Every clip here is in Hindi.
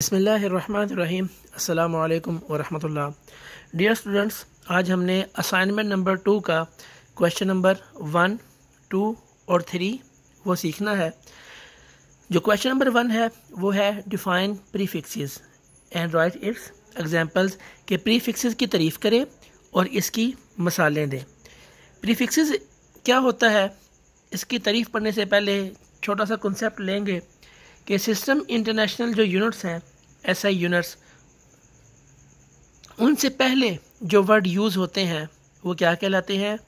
बसमीम् अल्लाम वरहमतुल्ला डियर स्टूडेंट्स आज हमने असाइनमेंट नंबर टू का क्वेश्चन नंबर वन टू और थ्री वो सीखना है जो क्वेश्चन नंबर वन है वो है define prefixes and write its examples के प्रीफिक्सेस की तारीफ़ करें और इसकी मसालें दें प्रीफिक्सेस क्या होता है इसकी तारीफ़ पढ़ने से पहले छोटा सा कंसेप्ट लेंगे कि सिस्टम इंटरनेशनल जो यूनिट्स हैं आई यूनिट्स उनसे पहले जो वर्ड यूज़ होते हैं वो क्या कहलाते हैं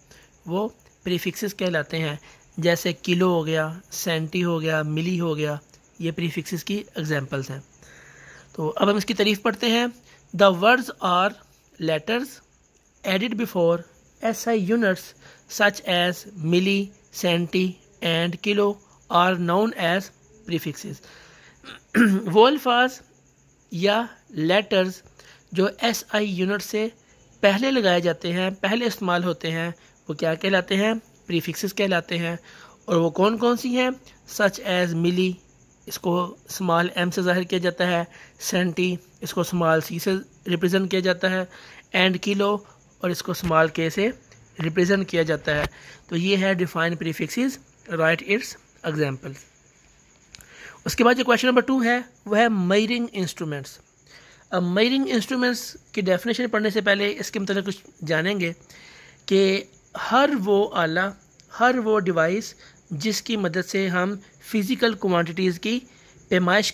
वो प्रीफिक्सेस कहलाते हैं जैसे किलो हो गया सेंटी हो गया मिली हो गया ये प्रीफिक्सेस की एग्जांपल्स हैं तो अब हम इसकी तारीफ पढ़ते हैं the words are letters added before S I units such as milli centi and kilo are known as prefixes वो अल्फाज या लेटर्स जो एस आई यूनिट से पहले लगाए जाते हैं पहले इस्तेमाल होते हैं वो क्या कहलाते हैं प्रीफिक्सेस कहलाते हैं और वो कौन कौन सी हैं सच एज़ मिली इसको स्मॉल एम से ज़ाहिर किया जाता है सेंटी इसको स्मॉल सी से रिप्रेजेंट किया जाता है एंड किलो और इसको स्मॉल के से रिप्रेजेंट किया जाता है तो ये है define prefixes write its examples उसके बाद जो क्वेश्चन नंबर टू है वह है मयरिंग इंस्ट्रूमेंट्स अब मयरिंग इंस्ट्रूमेंट्स की डेफिनेशन पढ़ने से पहले इसके मतलब कुछ जानेंगे कि हर वो आला हर वो डिवाइस जिसकी मदद से हम फिज़िकल क्वांटिटीज़ की पैमाइश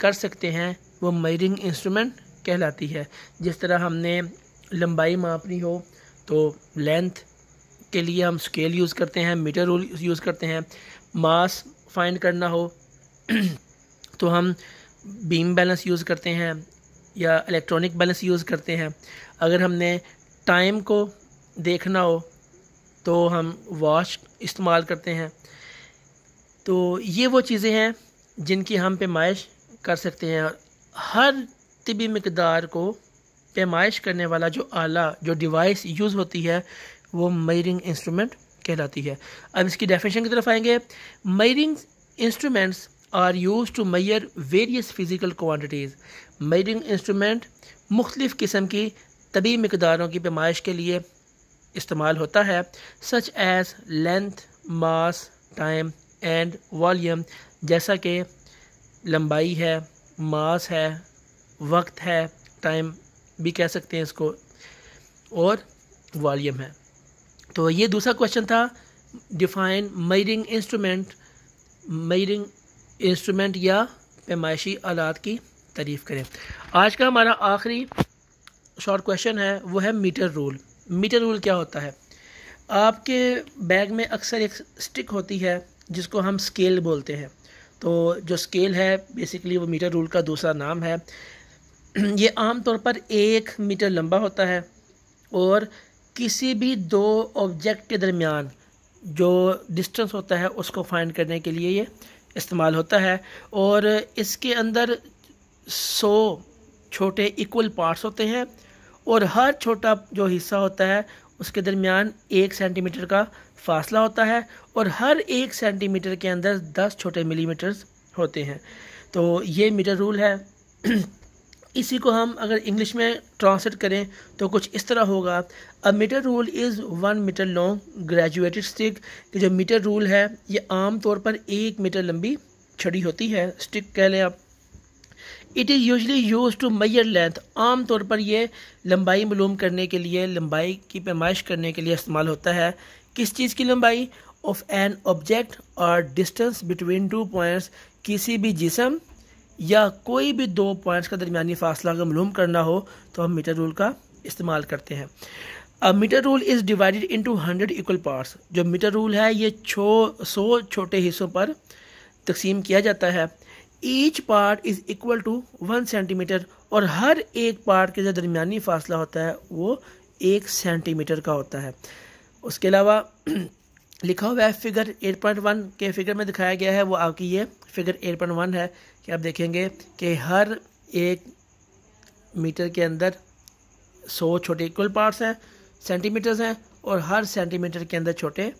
कर सकते हैं वो मयरिंग इंस्ट्रूमेंट कहलाती है जिस तरह हमने लंबाई मापनी हो तो लेंथ के लिए हम स्केल यूज़ करते हैं मीटर रूल यूज़ करते हैं मास फाइंड करना हो तो हम बीम बैलेंस यूज़ करते हैं या इलेक्ट्रॉनिक बैलेंस यूज़ करते हैं अगर हमने टाइम को देखना हो तो हम वॉच इस्तेमाल करते हैं तो ये वो चीज़ें हैं जिनकी हम पेमाइश कर सकते हैं और हर तबी मकदार को पैमाइश करने वाला जो आला जो डिवाइस यूज़ होती है वो मयरिंग इंस्ट्रूमेंट कहलाती है अब इसकी डेफिनेशन की तरफ आएंगे measuring instruments are use to measure various physical quantities measuring instrument मुख्तफ़ किस्म की तबी मकदारों की पेमाइश के लिए इस्तेमाल होता है such as length mass time and volume जैसा कि लंबाई है मास है वक्त है टाइम भी कह सकते हैं इसको और वॉलीम है तो ये दूसरा क्वेश्चन था define measuring instrument measuring instrument या पैमाइशी आलात की तारीफ़ करें आज का हमारा आखिरी शॉर्ट क्वेश्चन है वो है मीटर रूल मीटर रूल क्या होता है आपके बैग में अक्सर एक स्टिक होती है जिसको हम स्केल बोलते हैं तो जो स्केल है बेसिकली वो मीटर रूल का दूसरा नाम है ये आम तौर पर एक मीटर लंबा होता है और किसी भी दो ऑब्जेक्ट के दरमियान जो डिस्टेंस होता है उसको फाइंड करने के लिए ये इस्तेमाल होता है और इसके अंदर सौ छोटे इक्वल पार्ट्स होते हैं और हर छोटा जो हिस्सा होता है उसके दरमियान एक सेंटीमीटर का फासला होता है और हर एक सेंटीमीटर के अंदर दस छोटे मिलीमीटर्स होते हैं तो ये मीटर रूल है इसी को हम अगर इंग्लिश में ट्रांसलेट करें तो कुछ इस तरह होगा a metre rule is one metre long graduated stick कि जो मीटर रूल है ये आम तौर पर एक मीटर लंबी छड़ी होती है स्टिक कह लें आप it is usually use to measure length आम तौर पर यह लंबाई मलूम करने के लिए लंबाई की पैमाइश करने के लिए इस्तेमाल होता है किस चीज़ की लंबाई ऑफ एन ऑब्जेक्ट और डिस्टेंस बिटवीन टू पॉइंट्स किसी भी जिसम या कोई भी दो पॉइंट्स का दरमियानी फासला अगर मलूम करना हो तो हम मीटर रूल का इस्तेमाल करते हैं अब metre rule is divided into hundred equal parts जो मीटर रूल है ये छो सौ छोटे हिस्सों पर तकसीम किया जाता है each part is equal to one centimetre और हर एक पार्ट के जो दरमियानी फासला होता है वो एक सेंटीमीटर का होता है उसके अलावा लिखा हुआ है फिगर 8.1 के फिगर में दिखाया गया है वो आपकी ये फिगर 8.1 है कि आप देखेंगे कि हर एक मीटर के अंदर सौ छोटे इक्वल पार्ट्स हैं सेंटीमीटर्स हैं और हर सेंटीमीटर के अंदर छोटे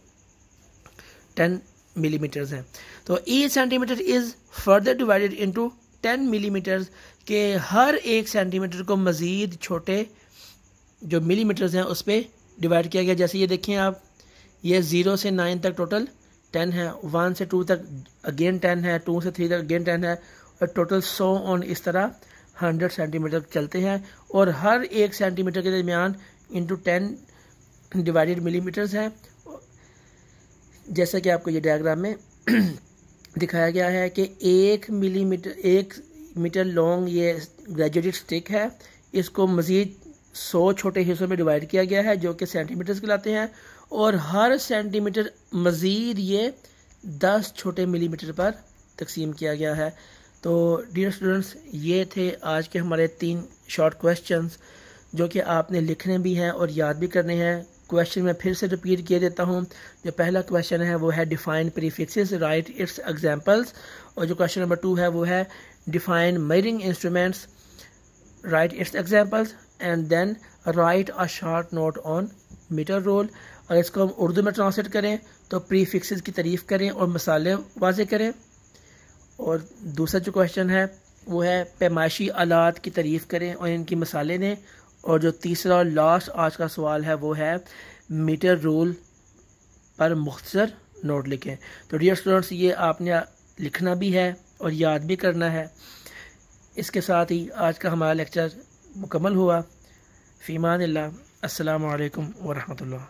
टेन मिलीमीटर्स हैं तो each centimetre is further divided into ten millimetres के हर एक सेंटीमीटर को मज़ीद छोटे जो मिलीमीटर्स हैं उस पर डिवाइड किया गया जैसे ये देखें आप ये ज़ीरो से नाइन तक टोटल टेन है वन से टू तक अगेन टेन है टू से थ्री तक अगेन टेन है और टोटल सौ ऑन इस तरह हंड्रेड सेंटीमीटर चलते हैं और हर एक सेंटीमीटर के दरमियान इंटू टेन डिवाइडेड मिलीमीटर्स हैं जैसा कि आपको ये डायग्राम में दिखाया गया है कि एक मिलीमीटर एक मीटर लॉन्ग ये ग्रेजुएटेड स्टिक है इसको मज़ीद सौ छोटे हिस्सों में डिवाइड किया गया है जो कि सेंटीमीटर्स कहलाते हैं और हर सेंटीमीटर मज़ीद ये दस छोटे मिलीमीटर पर तकसीम किया गया है तो डियर स्टूडेंट्स ये थे आज के हमारे तीन शॉर्ट क्वेश्चंस जो कि आपने लिखने भी हैं और याद भी करने हैं क्वेश्चन में फिर से रिपीट किए देता हूँ जो पहला क्वेश्चन है वो है define prefixes write its examples और जो क्वेश्चन नंबर टू है वो है define measuring instruments write its examples and then write a short note on meter roll और इसको हम उर्दू में ट्रांसलेट करें तो प्री फिक्स की तारीफ़ करें और मसाले वाजे करें और दूसरा जो क्वेश्चन है वो है पैमाशी आलात की तारीफ़ करें और इनकी मसाले दें और जो तीसरा और लास्ट आज का सवाल है वो है मीटर रोल पर मुख्तर नोट लिखें तो डियर स्टूडेंट्स ये आपने लिखना भी है और याद भी करना है इसके साथ ही आज का हमारा लेक्चर मुकम्मल हुआ फ़ीमान अल्लाम वरहमल